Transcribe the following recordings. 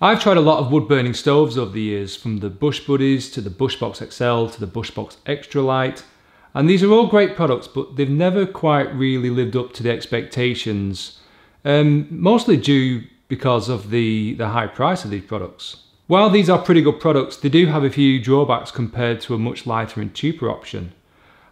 I've tried a lot of wood burning stoves over the years, from the Bush Buddies to the Bushbox XL to the Bushbox Extra Light, and these are all great products, but they've never quite really lived up to the expectations, um, mostly due because of the, the high price of these products. While these are pretty good products, they do have a few drawbacks compared to a much lighter and cheaper option.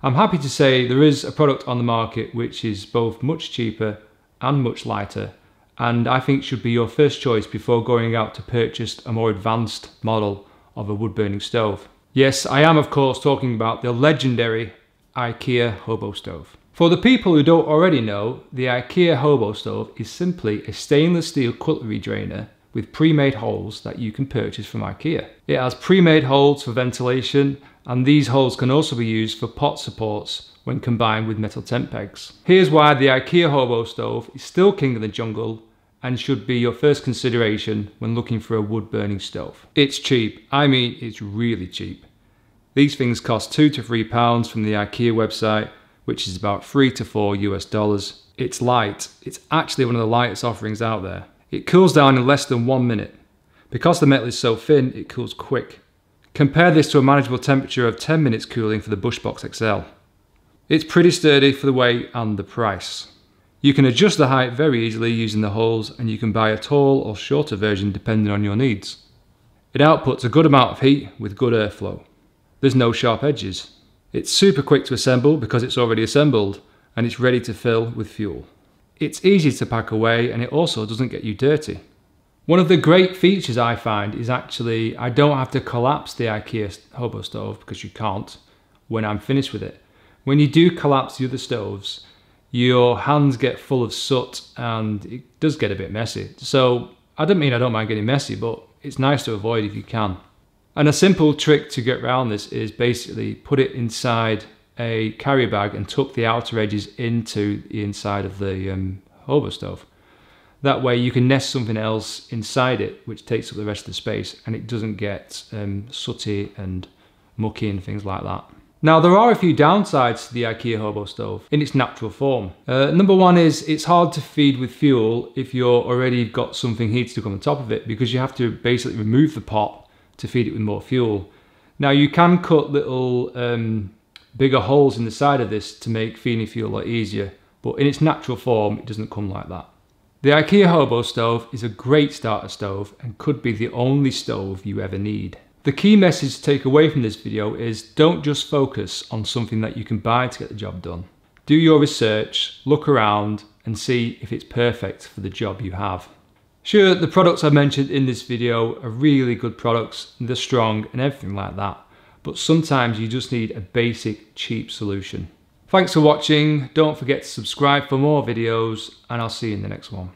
I'm happy to say there is a product on the market which is both much cheaper and much lighter, and I think should be your first choice before going out to purchase a more advanced model of a wood burning stove. Yes, I am of course talking about the legendary IKEA Hobo Stove. For the people who don't already know, the IKEA Hobo Stove is simply a stainless steel cutlery drainer with pre-made holes that you can purchase from IKEA. It has pre-made holes for ventilation and these holes can also be used for pot supports when combined with metal tent pegs. Here's why the IKEA Hobo Stove is still king of the jungle and should be your first consideration when looking for a wood burning stove. It's cheap, I mean it's really cheap. These things cost two to three pounds from the IKEA website, which is about three to four US dollars. It's light, it's actually one of the lightest offerings out there. It cools down in less than one minute. Because the metal is so thin, it cools quick. Compare this to a manageable temperature of 10 minutes cooling for the Bushbox XL. It's pretty sturdy for the weight and the price. You can adjust the height very easily using the holes and you can buy a tall or shorter version depending on your needs. It outputs a good amount of heat with good airflow. There's no sharp edges. It's super quick to assemble because it's already assembled and it's ready to fill with fuel. It's easy to pack away and it also doesn't get you dirty. One of the great features I find is actually I don't have to collapse the IKEA hobo stove because you can't when I'm finished with it. When you do collapse the other stoves, your hands get full of soot and it does get a bit messy. So I don't mean I don't mind getting messy, but it's nice to avoid if you can. And a simple trick to get around this is basically put it inside a carrier bag and tuck the outer edges into the inside of the um, hobo stove. That way you can nest something else inside it which takes up the rest of the space and it doesn't get um, sooty and mucky and things like that. Now there are a few downsides to the IKEA hobo stove in its natural form. Uh, number one is it's hard to feed with fuel if you're already got something heated to come on top of it because you have to basically remove the pot to feed it with more fuel. Now you can cut little um, bigger holes in the side of this to make feeding fuel a lot easier, but in its natural form, it doesn't come like that. The IKEA Hobo stove is a great starter stove and could be the only stove you ever need. The key message to take away from this video is don't just focus on something that you can buy to get the job done. Do your research, look around and see if it's perfect for the job you have. Sure, the products I mentioned in this video are really good products, they're strong and everything like that but sometimes you just need a basic cheap solution. Thanks for watching, don't forget to subscribe for more videos and I'll see you in the next one.